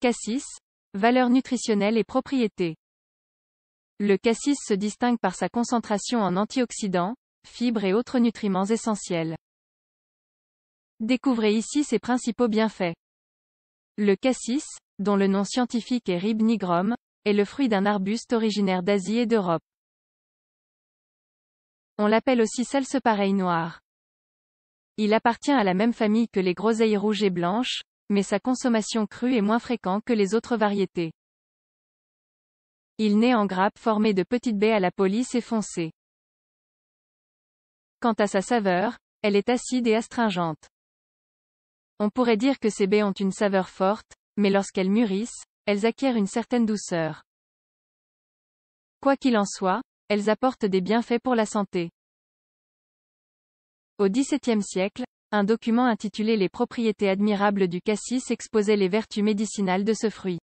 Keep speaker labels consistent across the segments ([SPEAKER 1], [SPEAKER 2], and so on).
[SPEAKER 1] Cassis, valeur nutritionnelle et propriétés. Le cassis se distingue par sa concentration en antioxydants, fibres et autres nutriments essentiels. Découvrez ici ses principaux bienfaits. Le cassis, dont le nom scientifique est Rib nigrum, est le fruit d'un arbuste originaire d'Asie et d'Europe. On l'appelle aussi pareil noir. Il appartient à la même famille que les groseilles rouges et blanches, mais sa consommation crue est moins fréquente que les autres variétés. Il naît en grappe formée de petites baies à la police et foncées. Quant à sa saveur, elle est acide et astringente. On pourrait dire que ces baies ont une saveur forte, mais lorsqu'elles mûrissent, elles acquièrent une certaine douceur. Quoi qu'il en soit, elles apportent des bienfaits pour la santé. Au XVIIe siècle, un document intitulé Les propriétés admirables du cassis exposait les vertus médicinales de ce fruit.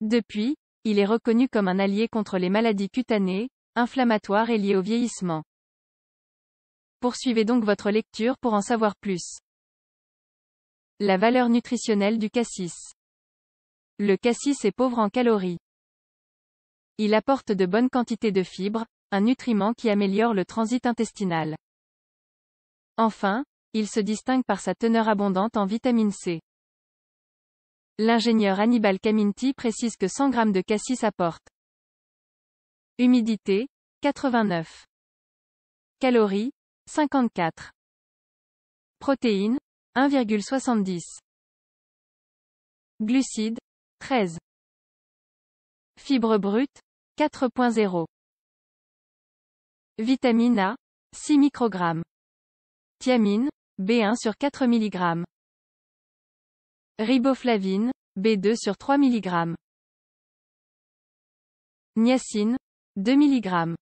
[SPEAKER 1] Depuis, il est reconnu comme un allié contre les maladies cutanées, inflammatoires et liées au vieillissement. Poursuivez donc votre lecture pour en savoir plus. La valeur nutritionnelle du cassis. Le cassis est pauvre en calories. Il apporte de bonnes quantités de fibres, un nutriment qui améliore le transit intestinal. Enfin, il se distingue par sa teneur abondante en vitamine C. L'ingénieur Hannibal Caminti précise que 100 g de cassis apporte Humidité, 89. Calories, 54. Protéines, 1,70. Glucides, 13. Fibres brutes, 4.0. Vitamine A, 6 microgrammes. Thiamine, B1 sur 4 mg. Riboflavine, B2 sur 3 mg. Niacine, 2 mg.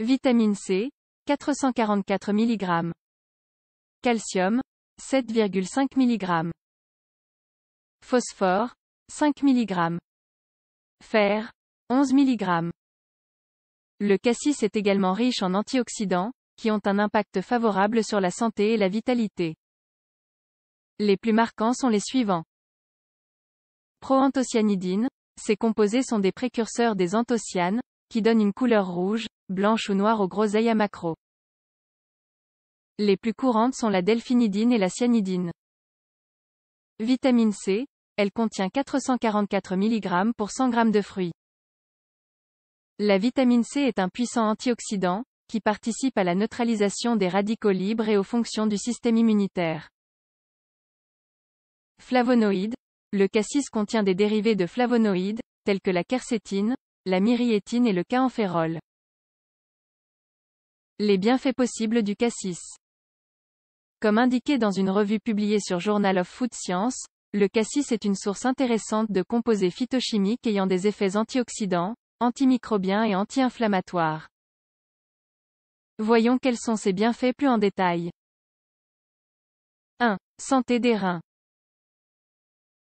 [SPEAKER 1] Vitamine C, 444 mg. Calcium, 7,5 mg. Phosphore, 5 mg. Fer, 11 mg. Le cassis est également riche en antioxydants, qui ont un impact favorable sur la santé et la vitalité. Les plus marquants sont les suivants. Proanthocyanidine. Ces composés sont des précurseurs des anthocyanes, qui donnent une couleur rouge, blanche ou noire aux groseilles à macro. Les plus courantes sont la delphinidine et la cyanidine. Vitamine C, elle contient 444 mg pour 100 g de fruits. La vitamine C est un puissant antioxydant, qui participent à la neutralisation des radicaux libres et aux fonctions du système immunitaire. Flavonoïdes. Le cassis contient des dérivés de flavonoïdes, tels que la quercétine, la myriétine et le caenphérol. Les bienfaits possibles du cassis. Comme indiqué dans une revue publiée sur Journal of Food Science, le cassis est une source intéressante de composés phytochimiques ayant des effets antioxydants, antimicrobiens et anti-inflammatoires. Voyons quels sont ses bienfaits plus en détail. 1. Santé des reins.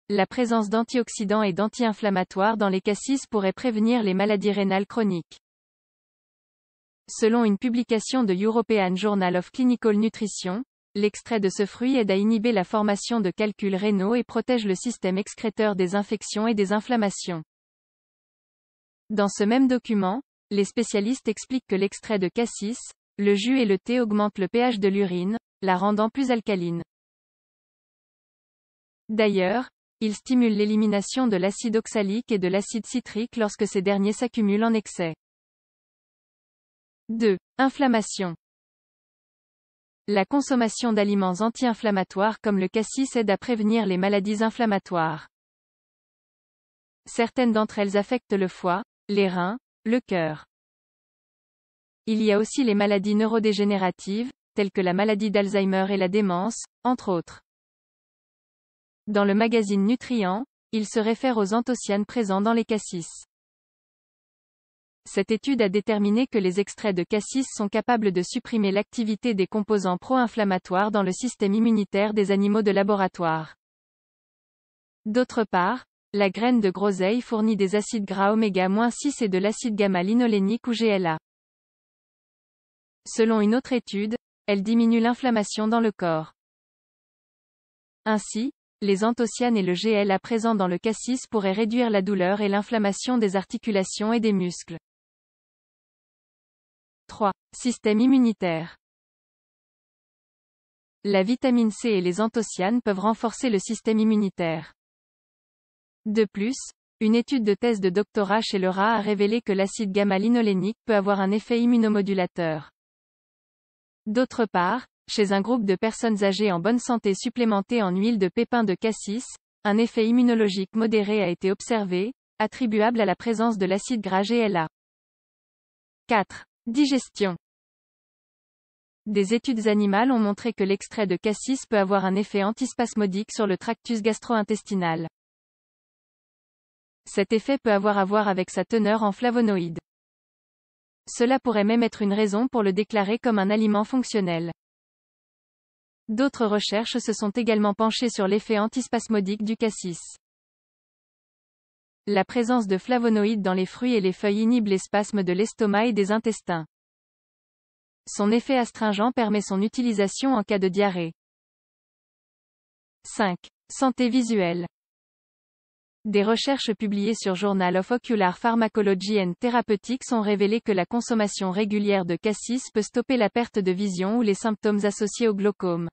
[SPEAKER 1] La présence d'antioxydants et d'anti-inflammatoires dans les cassis pourrait prévenir les maladies rénales chroniques. Selon une publication de European Journal of Clinical Nutrition, l'extrait de ce fruit aide à inhiber la formation de calculs rénaux et protège le système excréteur des infections et des inflammations. Dans ce même document, les spécialistes expliquent que l'extrait de cassis, le jus et le thé augmentent le pH de l'urine, la rendant plus alcaline. D'ailleurs, ils stimule l'élimination de l'acide oxalique et de l'acide citrique lorsque ces derniers s'accumulent en excès. 2. Inflammation. La consommation d'aliments anti-inflammatoires comme le cassis aide à prévenir les maladies inflammatoires. Certaines d'entre elles affectent le foie, les reins, le cœur. Il y a aussi les maladies neurodégénératives, telles que la maladie d'Alzheimer et la démence, entre autres. Dans le magazine Nutrients, il se réfère aux anthocyanes présents dans les cassis. Cette étude a déterminé que les extraits de cassis sont capables de supprimer l'activité des composants pro-inflammatoires dans le système immunitaire des animaux de laboratoire. D'autre part, la graine de groseille fournit des acides gras oméga-6 et de l'acide gamma-linolénique ou GLA. Selon une autre étude, elle diminue l'inflammation dans le corps. Ainsi, les anthocyanes et le GLA présents dans le cassis pourraient réduire la douleur et l'inflammation des articulations et des muscles. 3. Système immunitaire. La vitamine C et les anthocyanes peuvent renforcer le système immunitaire. De plus, une étude de thèse de doctorat chez le rat a révélé que l'acide gamma-linolénique peut avoir un effet immunomodulateur. D'autre part, chez un groupe de personnes âgées en bonne santé supplémentées en huile de pépins de cassis, un effet immunologique modéré a été observé, attribuable à la présence de l'acide gras GLA. 4. Digestion. Des études animales ont montré que l'extrait de cassis peut avoir un effet antispasmodique sur le tractus gastro-intestinal. Cet effet peut avoir à voir avec sa teneur en flavonoïdes. Cela pourrait même être une raison pour le déclarer comme un aliment fonctionnel. D'autres recherches se sont également penchées sur l'effet antispasmodique du cassis. La présence de flavonoïdes dans les fruits et les feuilles inhibe les spasmes de l'estomac et des intestins. Son effet astringent permet son utilisation en cas de diarrhée. 5. Santé visuelle. Des recherches publiées sur Journal of Ocular Pharmacology and Therapeutics ont révélé que la consommation régulière de cassis peut stopper la perte de vision ou les symptômes associés au glaucome.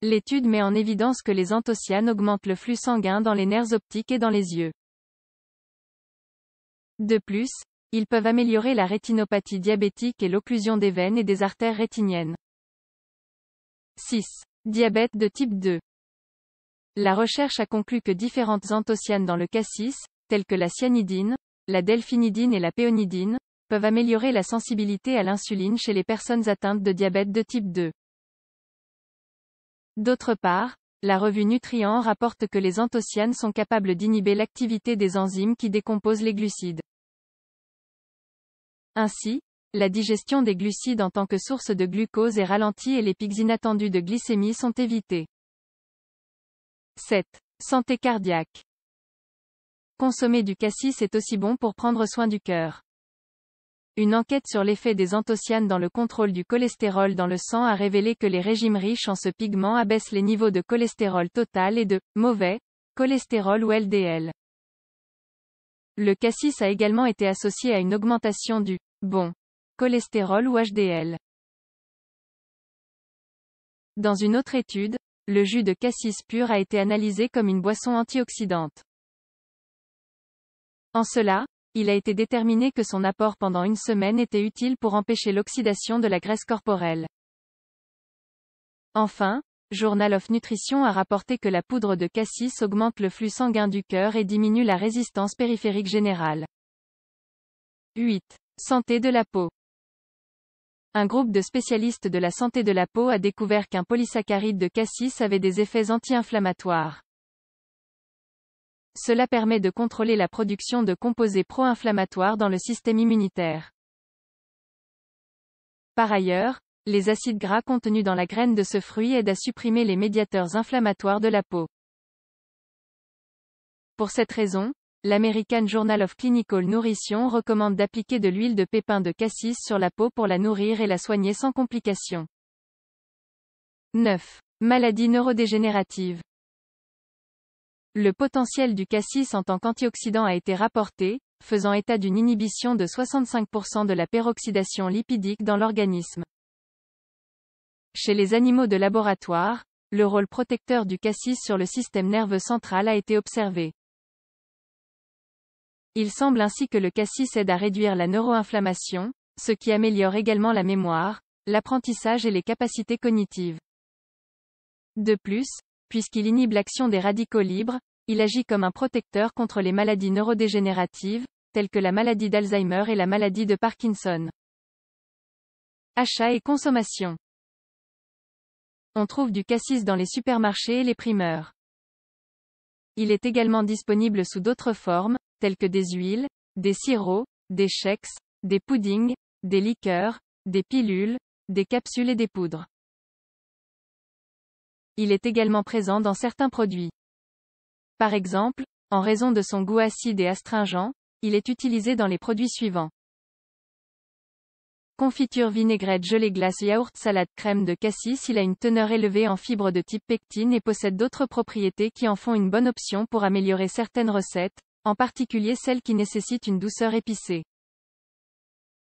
[SPEAKER 1] L'étude met en évidence que les anthocyanes augmentent le flux sanguin dans les nerfs optiques et dans les yeux. De plus, ils peuvent améliorer la rétinopathie diabétique et l'occlusion des veines et des artères rétiniennes. 6. Diabète de type 2. La recherche a conclu que différentes anthocyanes dans le cassis, telles que la cyanidine, la delphinidine et la péonidine, peuvent améliorer la sensibilité à l'insuline chez les personnes atteintes de diabète de type 2. D'autre part, la revue Nutrients rapporte que les anthocyanes sont capables d'inhiber l'activité des enzymes qui décomposent les glucides. Ainsi, la digestion des glucides en tant que source de glucose est ralentie et les pics inattendus de glycémie sont évités. 7. Santé cardiaque. Consommer du cassis est aussi bon pour prendre soin du cœur. Une enquête sur l'effet des anthocyanes dans le contrôle du cholestérol dans le sang a révélé que les régimes riches en ce pigment abaissent les niveaux de cholestérol total et de mauvais cholestérol ou LDL. Le cassis a également été associé à une augmentation du bon cholestérol ou HDL. Dans une autre étude, le jus de cassis pur a été analysé comme une boisson antioxydante. En cela, il a été déterminé que son apport pendant une semaine était utile pour empêcher l'oxydation de la graisse corporelle. Enfin, Journal of Nutrition a rapporté que la poudre de cassis augmente le flux sanguin du cœur et diminue la résistance périphérique générale. 8. Santé de la peau. Un groupe de spécialistes de la santé de la peau a découvert qu'un polysaccharide de cassis avait des effets anti-inflammatoires. Cela permet de contrôler la production de composés pro-inflammatoires dans le système immunitaire. Par ailleurs, les acides gras contenus dans la graine de ce fruit aident à supprimer les médiateurs inflammatoires de la peau. Pour cette raison, L'American Journal of Clinical Nutrition recommande d'appliquer de l'huile de pépin de cassis sur la peau pour la nourrir et la soigner sans complications. 9. Maladie neurodégénérative Le potentiel du cassis en tant qu'antioxydant a été rapporté, faisant état d'une inhibition de 65% de la peroxydation lipidique dans l'organisme. Chez les animaux de laboratoire, le rôle protecteur du cassis sur le système nerveux central a été observé. Il semble ainsi que le cassis aide à réduire la neuroinflammation, ce qui améliore également la mémoire, l'apprentissage et les capacités cognitives. De plus, puisqu'il inhibe l'action des radicaux libres, il agit comme un protecteur contre les maladies neurodégénératives, telles que la maladie d'Alzheimer et la maladie de Parkinson. Achat et consommation. On trouve du cassis dans les supermarchés et les primeurs. Il est également disponible sous d'autres formes, tels que des huiles, des sirops, des chèques, des puddings, des liqueurs, des pilules, des capsules et des poudres. Il est également présent dans certains produits. Par exemple, en raison de son goût acide et astringent, il est utilisé dans les produits suivants. Confiture vinaigrette gelée glace yaourt salade crème de cassis Il a une teneur élevée en fibres de type pectine et possède d'autres propriétés qui en font une bonne option pour améliorer certaines recettes, en particulier celles qui nécessitent une douceur épicée.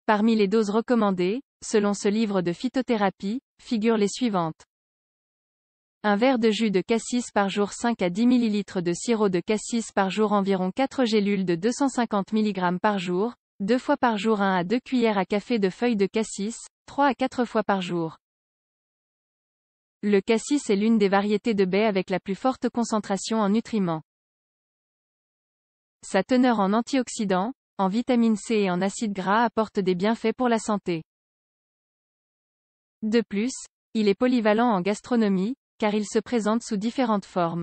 [SPEAKER 1] Parmi les doses recommandées, selon ce livre de phytothérapie, figurent les suivantes. Un verre de jus de cassis par jour 5 à 10 ml de sirop de cassis par jour environ 4 gélules de 250 mg par jour, 2 fois par jour 1 à 2 cuillères à café de feuilles de cassis, 3 à 4 fois par jour. Le cassis est l'une des variétés de baies avec la plus forte concentration en nutriments. Sa teneur en antioxydants, en vitamine C et en acides gras apporte des bienfaits pour la santé. De plus, il est polyvalent en gastronomie, car il se présente sous différentes formes.